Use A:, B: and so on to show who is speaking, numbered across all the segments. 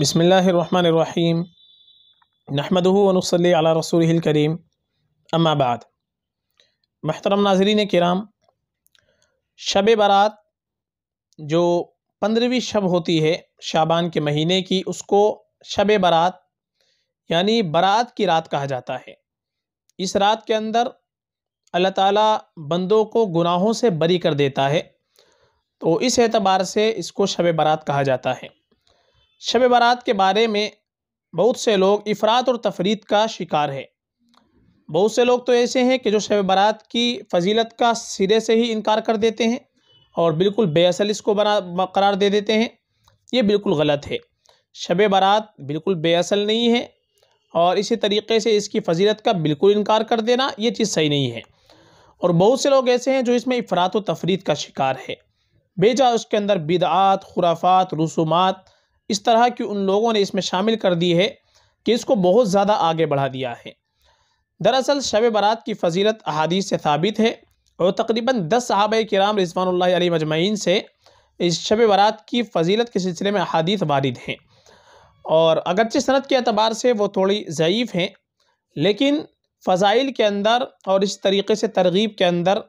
A: बसमीम नहमदनसली अला रसूल करीम अम्माबाद महतरम नाजरीन कराम शब बारात जो पंद्रहवीं शब होती है शाबान के महीने की उसको शब बारात यानी बारात की रात कहा जाता है इस रात के अंदर अल्लाह ताला बंदों को गुनाहों से बरी कर देता है तो इस एतबार से इसको शब बारात कहा जाता है शब बारात के बारे में बहुत से लोग इफरात और तफरीत का शिकार है बहुत से लोग तो ऐसे हैं कि जो शब बारात की फजीलत का सिरे से ही इनकार कर देते हैं और बिल्कुल बेअसल इसको बना करार दे देते हैं ये बिल्कुल गलत है शब बारात बिल्कुल बेअसल नहीं है और इसी तरीके से इसकी फजीलत का बिल्कुल इनकार कर देना ये चीज़ सही नहीं है और बहुत से लोग ऐसे हैं जो इसमें इफरात व तफरीत का शिकार है बेजा उसके अंदर बिदात खुराफात रसूमात इस तरह की उन लोगों ने इसमें शामिल कर दी है कि इसको बहुत ज़्यादा आगे बढ़ा दिया है दरअसल शब बारात की फजीलत अहादीस से साबित है और तकरीबन दस सहाब कराम रिजवानल अली मजमैन से इस शब बारात की फजीलत के सिलसिले में अहादीत वारद हैं और अगरचि सनत के अतबार से वो थोड़ी ज़यीफ़ हैं लेकिन फ़जाइल के अंदर और इस तरीके से तरगीब के अंदर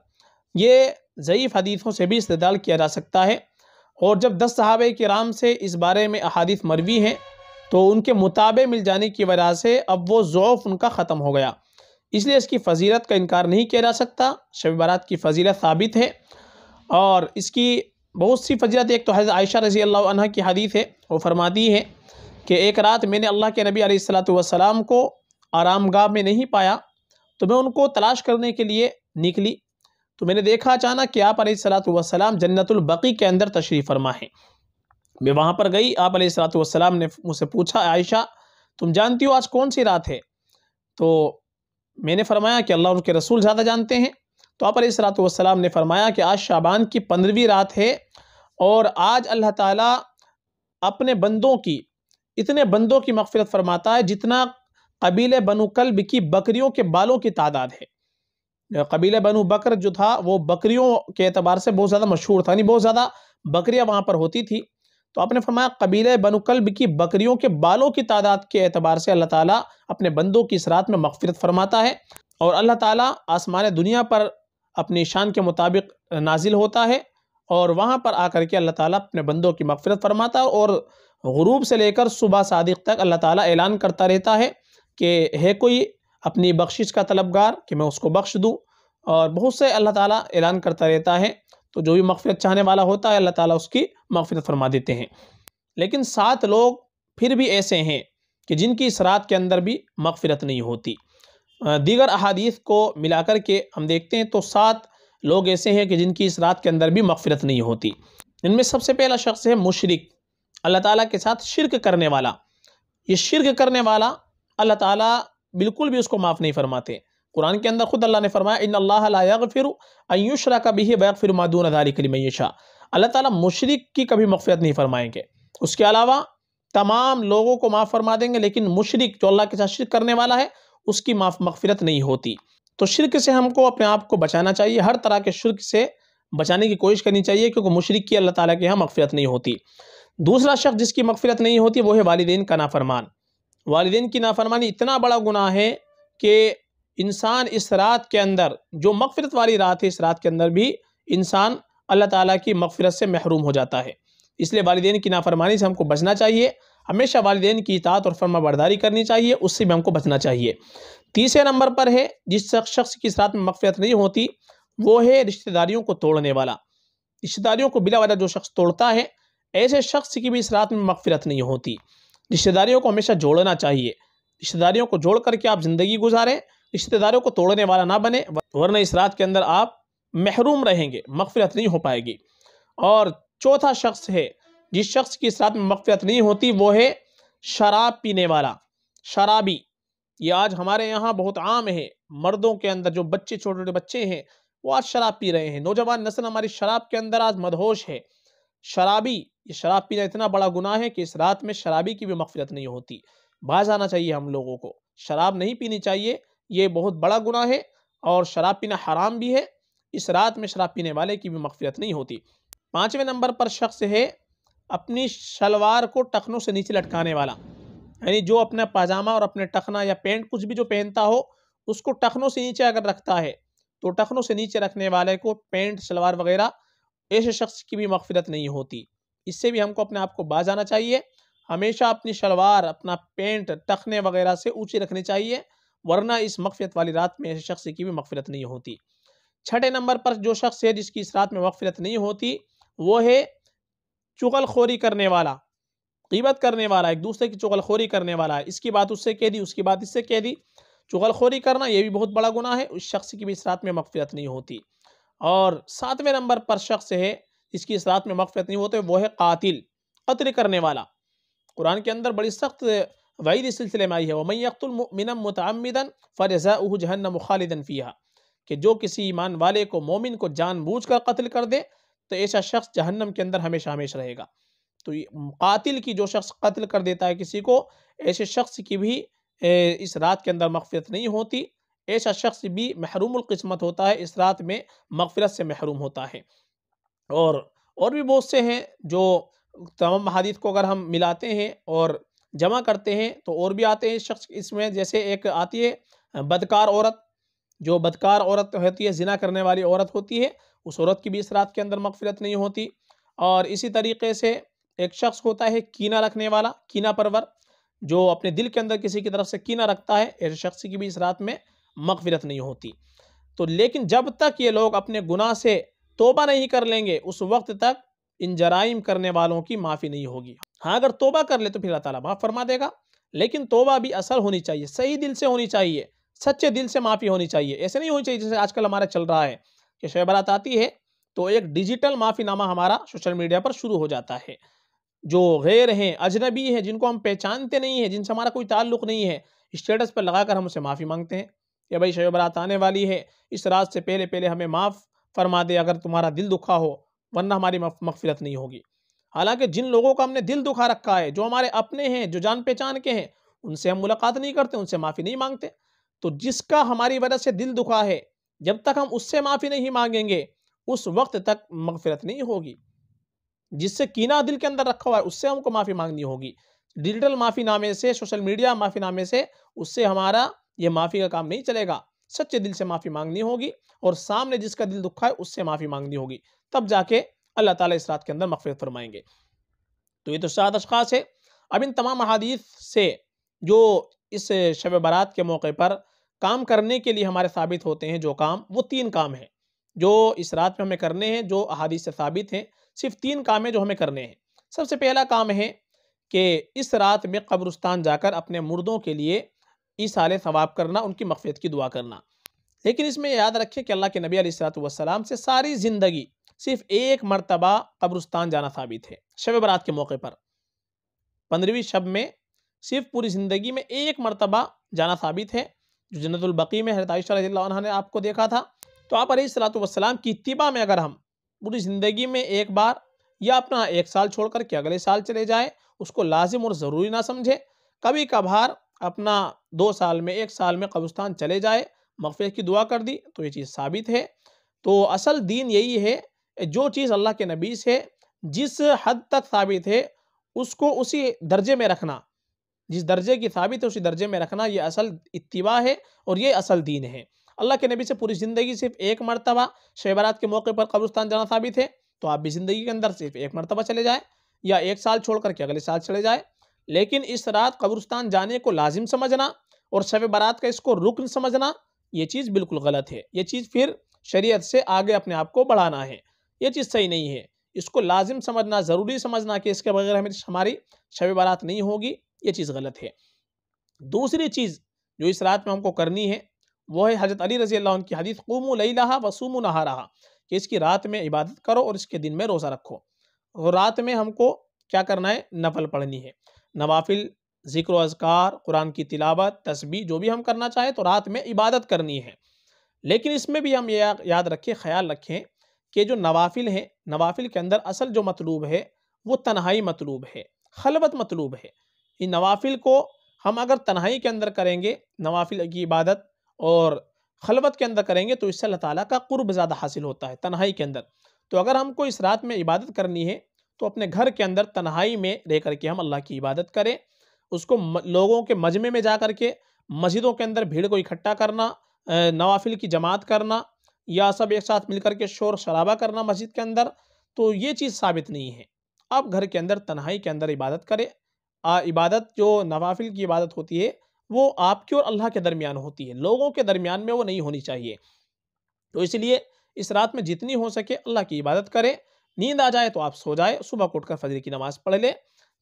A: ये ज़यीफ़ हदीसों से भी इस्तेदाल किया जा सकता है और जब दस सहाब राम से इस बारे में अहादीथ मरवी हैं तो उनके मुताबे मिल जाने की वजह से अब वो ज़ौफ़ उनका ख़त्म हो गया इसलिए इसकी फजीलत का इनकार नहीं किया जा सकता शब बारात की फजीलत साबित है और इसकी बहुत सी फजीलत एक तो हज़रत आयशा रज़ी अल्लाह की हदीत है वो फरमाती है कि एक रात मैंने अल्लाह के नबी वसलाम को आराम गाह में नहीं पाया तो मैं उनको तलाश करने के लिए निकली तो मैंने देखा अचानक कि आप सलातम जन्नतुलबकी के अंदर तशरीफ़ फरमा है मैं वहाँ पर गई आप सलाम ने मुझसे पूछा आयशा तुम जानती हो आज कौन सी रात है तो मैंने फरमाया कि अल्लाह उनके रसूल ज़्यादा जानते हैं तो आप सलातम ने फरमाया कि आज शाबान की पंद्रहवीं रात है और आज अल्लाह ताला अपने बंदों की इतने बंदों की मफफरत फरमाता है जितना कबीले बनुकल्ब की बकरियों के बालों की तादाद है कबीला बनु बकर जो था वो बकरियों के अतबार से बहुत ज़्यादा मशहूर था नहीं बहुत ज़्यादा बकरियाँ वहाँ पर होती थी तो आपने फरमाया कबीले बनु कल्ब की बकरियों के बालों की तादाद के अतबार से अल्लाह ताला अपने बंदों की इसरात में मगफरत फरमाता है और अल्लाह ताला आसमान दुनिया पर अपनी शान के मुताबिक नाजिल होता है और वहाँ पर आकर के अल्लाह ताला अपने बंदों की मगफरत फरमाता है और ग़रूब से लेकर सुबह सादिक तक अल्लाह ताला ऐलान करता रहता है कि है कोई अपनी बख्शिश का तलबगार कि मैं उसको बख्श दूँ और बहुत से अल्लाह ताला ऐलान करता रहता है तो जो भी मगफरत चाहने वाला होता है अल्लाह ताला उसकी मगफरत फरमा देते हैं लेकिन सात लोग फिर भी ऐसे हैं कि जिनकी इस रात के अंदर भी मगफरत नहीं होती दीगर अहादीस को मिलाकर के हम देखते हैं तो सात लोग ऐसे हैं कि जिनकी इस रात के अंदर भी मगफरत नहीं होती इनमें सबसे पहला शख्स है मुशरक अल्लाह ताली के साथ शिरक करने वाला ये शिरक करने वाला अल्लाह ताली बिल्कुल भी उसको माफ़ नहीं फरमाते कुरान के अंदर खुद अल्लाह ने फरमाया इन अल्लाह फिर अयुशरा का भी है बैग फिर मादून अदारी कलीमयशा अल्लाह ताला मुशरक की कभी मफफियत नहीं फरमाएंगे उसके अलावा तमाम लोगों को माफ़ फरमा देंगे लेकिन मुशरक जो अल्लाह के साथ शिरक करने वाला है उसकी माफ मफफरत नहीं होती तो शिरक से हमको अपने आप को बचाना चाहिए हर तरह के शिरक से बचाने की कोशिश करनी चाहिए क्योंकि मुशरक की अल्लाह ताली के यहाँ मफफियत नहीं होती दूसरा शख्स जिसकी मगफरत नहीं होती वो है वालदेन का नाफरमान वालदेन की नाफरमानी इतना बड़ा गुनाह है कि इंसान इस रात के अंदर जो मगफरत वाली रात है इस रात के अंदर भी इंसान अल्लाह ताला की मगफरत से महरूम हो जाता है इसलिए वालदेन की नाफरमानी से हमको बचना चाहिए हमेशा वालदेन की इतात और फर्मा बरदारी करनी चाहिए उससे भी हमको बचना चाहिए तीसरे नंबर पर है जिस शख्स की इस रात में मगफरत नहीं होती वो है रिश्तेदारियों को तोड़ने वाला रिश्तेदारियों को बिला वाला जो शख्स तोड़ता है ऐसे शख्स की भी इस रात में मगफरत नहीं होती रिश्तेदारियों को हमेशा जोड़ना चाहिए रिश्तेदारियों को जोड़ करके आप ज़िंदगी गुजारें रिश्तेदारों को तोड़ने वाला ना बने वरना इस रात के अंदर आप महरूम रहेंगे मगफरत नहीं हो पाएगी और चौथा शख्स है जिस शख्स की इस रात में मगफरत नहीं होती वो है शराब पीने वाला शराबी ये आज हमारे यहाँ बहुत आम है मर्दों के अंदर जो बच्चे छोटे छोटे बच्चे हैं वो आज शराब पी रहे हैं नौजवान नस्ल हमारी शराब के अंदर आज मदहोश है शराबी ये शराब पीना इतना बड़ा गुनाह है कि इस रात में शराबी की भी मफफरत नहीं होती बाज आना चाहिए हम लोगों को शराब नहीं पीनी चाहिए ये बहुत बड़ा गुनाह है और शराब पीना हराम भी है इस रात में शराब पीने वाले की भी मफफरत नहीं होती पाँचवें नंबर पर शख्स है अपनी शलवार को टखनों से नीचे लटकाने वाला यानी जो अपना पाजामा और अपने टखना या पेंट कुछ भी जो पहनता हो उसको टखनों से नीचे अगर रखता है तो टखनों से नीचे रखने वाले को पेंट शलवार वगैरह ऐसे शख्स की भी मफफरत नहीं होती इससे भी हमको अपने आप को बाज आना चाहिए हमेशा अपनी शलवार अपना पेंट टखने वगैरह से ऊँची रखनी चाहिए वरना इस मकफियत वाली रात में ऐसे शख्स की भी मकफिलत नहीं होती छठे नंबर पर जो शख्स है जिसकी इस रात में मकफिलत नहीं होती वो है चुगलखोरी करने वाला कीबत करने वाला एक दूसरे की चुगलखोरी करने वाला इसकी बात उससे कह दी उसकी बात इससे कह दी चुगलखोरी करना यह भी बहुत बड़ा गुना है उस शख्स की भी इस रात में मकफिलत नहीं होती और सातवें नंबर पर शख्स है इसकी रात में मकफत नहीं होते वो है कातिल कत्ल करने वाला कुरान के अंदर बड़ी सख्त वही इस सिलसिले में आई है वमई अख्तुलमिन मतमदन फ़रज़ा जहन्नम खालिदन फ़िया कि जो किसी ईमान वाले को मोमिन को जानबूझ कर कत्ल कर दे तो ऐसा शख्स जहन्नम के अंदर हमेशा हमेशा रहेगा तो कातिल की जो शख्स कत्ल कर देता है किसी को ऐसे शख्स की भी इस रात के अंदर मगफरत नहीं होती ऐसा शख्स भी किस्मत होता है इस रात में मकफ़रत से महरूम होता है और और भी बहुत से हैं जो तमाम महादीत को अगर हम मिलाते हैं और जमा करते हैं तो और भी आते हैं शख्स इसमें जैसे एक आती है बदकार औरत जो बदकार औरत होती है जिना करने वाली औरत होती है उस औरत की भी इस रात के अंदर मकफिलत नहीं होती और इसी तरीके से एक शख्स होता है कीना रखने वाला कीना परवर जो अपने दिल के अंदर किसी की तरफ से कीना रखता है ऐसे शख्स की भी इस रात में मकफिलत नहीं होती तो लेकिन जब तक ये लोग अपने गुनाह से तोबा नहीं कर लेंगे उस वक्त तक इन जराइम करने वालों की माफ़ी नहीं होगी हाँ अगर तोबा कर ले तो फिर अल्लाह माफ़ फरमा देगा लेकिन तोबा भी असल होनी चाहिए सही दिल से होनी चाहिए सच्चे दिल से माफ़ी होनी चाहिए ऐसे नहीं होनी चाहिए जैसे आजकल हमारा चल रहा है कि शहबरात आती है तो एक डिजिटल माफ़ीनामा हमारा सोशल मीडिया पर शुरू हो जाता है जो गैर हैं अजनबी हैं जिनको हम पहचानते नहीं हैं जिनसे हमारा कोई ताल्लुक नहीं है स्टेटस पर लगाकर हम उसे माफ़ी मांगते हैं कि भाई शहबरात आने वाली है इस रात से पहले पहले हमें माफ़ फरमा दे अगर तुम्हारा दिल दुखा हो वरना हमारी मकफिलत नहीं होगी हालांकि जिन लोगों का हमने दिल दुखा रखा है जो हमारे अपने हैं जो जान पहचान के हैं उनसे हम मुलाकात नहीं करते उनसे माफ़ी नहीं मांगते तो जिसका हमारी वजह से दिल दुखा है जब तक हम उससे माफ़ी नहीं मांगेंगे उस वक्त तक मगफिरत नहीं होगी जिससे कीना दिल के अंदर रखा हुआ है उससे हमको माफ़ी मांगनी होगी डिजिटल माफ़ी नामे से सोशल मीडिया माफ़ी नामे से उससे हमारा ये माफ़ी का काम नहीं चलेगा सच्चे दिल से माफ़ी मांगनी होगी और सामने जिसका दिल दुखा है उससे माफ़ी मांगनी होगी तब जाके अल्लाह ताला इस रात के अंदर मफरत फरमाएंगे तो ये तो सात अशास है अब इन तमाम अदीस से जो इस शब बारात के मौके पर काम करने के लिए हमारे साबित होते हैं जो काम वो तीन काम हैं जो इस रात में हमें करने हैं जो अहादीत से साबित हैं सिर्फ तीन काम हैं जो हमें करने हैं सबसे पहला काम है कि इस रात में कब्रस्तान जाकर अपने मुर्दों के लिए ईसाल सवाब करना उनकी मफ़ियत की दुआ करना लेकिन इसमें याद रखें कि अल्लाह के नबी सलाम से सारी ज़िंदगी सिर्फ एक मरतबा कब्रस्तान जाना साबित है शब बरात के मौके पर पंद्रहवीं शब में सिर्फ पूरी ज़िंदगी में एक मरतबा जाना साबित है जो जन्नतुलबकी में हरत ने आपको देखा था तो आप सलाम की इतबा में अगर हम पूरी ज़िंदगी में एक बार या अपना एक साल छोड़ करके अगले साल चले जाएँ उसको लाजिम और ज़रूरी ना समझे कभी कभार अपना दो साल में एक साल में कब्रस्तान चले जाए मफफ़ की दुआ कर दी तो ये चीज़ साबित है तो असल दीन यही है जो चीज़ अल्लाह के नबी से जिस हद तक साबित है उसको उसी दर्जे में रखना जिस दर्जे की साबित है उसी दर्जे में रखना ये असल इतवा है और ये असल दीन है अल्लाह के नबी से पूरी ज़िंदगी सिर्फ एक मरतबा शहबारात के मौके पर कब्रस्तान जाना साबित है तो आप भी ज़िंदगी के अंदर सिर्फ एक मरतबा चले जाए या एक साल छोड़ करके अगले साल चले जाए लेकिन इस रात कब्रस्तान जाने को लाजिम समझना और शब बारात का इसको रुकन समझना ये चीज़ बिल्कुल गलत है ये चीज़ फिर शरीयत से आगे अपने आप को बढ़ाना है ये चीज़ सही नहीं है इसको लाजिम समझना ज़रूरी समझना कि इसके बगैर हमें हमारी शब बारात नहीं होगी ये चीज़ गलत है दूसरी चीज़ जो इस रात में हमको करनी है वो है हजरत अली रजी अल्लाह की हदीस कूमू लई रहा वसूम नहा रहा कि इसकी रात में इबादत करो और इसके दिन में रोज़ा रखो और रात में हमको क्या करना है नफल पढ़नी है नवाफिल ज़िक्र अजकार कुरान की तिलावत तस्बी जो भी हम करना चाहें तो रात में इबादत करनी है लेकिन इसमें भी हम ये याद रखें ख्याल रखें कि जो नवाफिल हैं नवाफिल के अंदर असल जो मतलूब है वो तन्हाई मतलूब है खलबत मतलूब है इन नवाफिल को हम अगर तन्हाई के अंदर करेंगे नवाफिल की इबादत और खलबत के अंदर करेंगे तो इससे अल्लाह ताला का कुर्ब ज़्यादा हासिल होता है तन्हाई के अंदर तो अगर हमको इस रात में इबादत करनी है तो अपने घर के अंदर तन्हाई में रह करके हम अल्लाह की इबादत करें उसको लोगों के मजमे में जा करके मस्जिदों के अंदर भीड़ को इकट्ठा करना नवाफिल की जमात करना या सब एक साथ मिलकर के शोर शराबा करना मस्जिद के अंदर तो ये चीज़ साबित नहीं है आप घर के अंदर तन्हाई के अंदर इबादत करें इबादत जो नवाफिल की इबादत होती है वो आपके और अल्लाह के दरमियान होती है लोगों के दरमियान में वो नहीं होनी चाहिए तो इसलिए इस रात में जितनी हो सके अल्लाह की इबादत करें नींद आ जाए तो आप सो जाए सुबह को उठकर फजर की नमाज पढ़ ले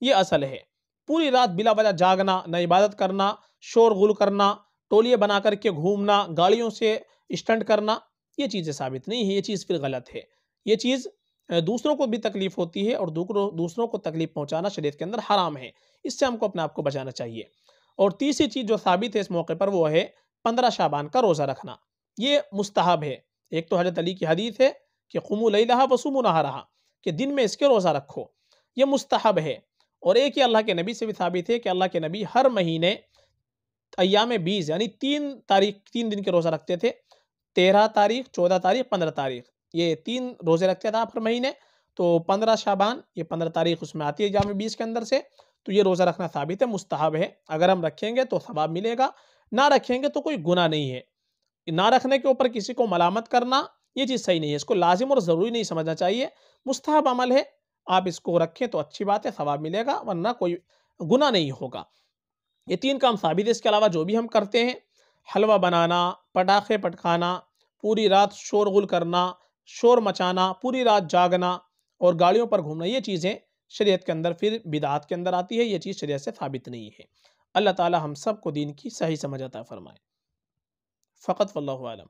A: ये असल है पूरी रात बिला वजह जागना न इबादत करना शोरगुल करना टोलिए बना करके घूमना गाड़ियों से स्टंट करना ये चीज़ें साबित नहीं है ये चीज़ फिर गलत है ये चीज़ दूसरों को भी तकलीफ होती है और दूसरों को तकलीफ पहुंचाना शरीर के अंदर हराम है इससे हमको अपने आप को बचाना चाहिए और तीसरी चीज़ जो साबित है इस मौके पर वो है पंद्रह शाबान का रोज़ा रखना ये मुस्तहब है एक तो हजरत अली की हदीत है कि कुमु लई रहा वसुम नहा रहा कि दिन में इसके रोज़ा रखो ये मुस्तहब है और एक ही अल्लाह के नबी से भी साबित है कि अल्लाह के नबी हर महीने अयाम बीस यानी तीन तारीख तीन दिन के रोज़ा रखते थे तेरह तारीख चौदह तारीख पंद्रह तारीख ये तीन रोज़े रखते थे आप हर महीने तो पंद्रह शाबान ये पंद्रह तारीख उसमें आती है जाम बीस के अंदर से तो ये रोज़ा रखना साबित है मुस्तहब है अगर हम रखेंगे तो सवाब मिलेगा ना रखेंगे तो कोई गुना नहीं है ना रखने के ऊपर किसी को मलामत करना ये चीज़ सही नहीं है इसको लाजिम और ज़रूरी नहीं समझना चाहिए मुस्तहब अमल है आप इसको रखें तो अच्छी बात है सवाब मिलेगा वरना कोई गुना नहीं होगा ये तीन काम साबित है इसके अलावा जो भी हम करते हैं हलवा बनाना पटाखे पटकाना पूरी रात शोरगुल करना शोर मचाना पूरी रात जागना और गाड़ियों पर घूमना ये चीज़ें शरीयत के अंदर फिर बिदात के अंदर आती है ये चीज़ शरीयत से साबित नहीं है अल्लाह ताला हम सब को दीन की सही समझ आता फरमाए फ़कत वल्लम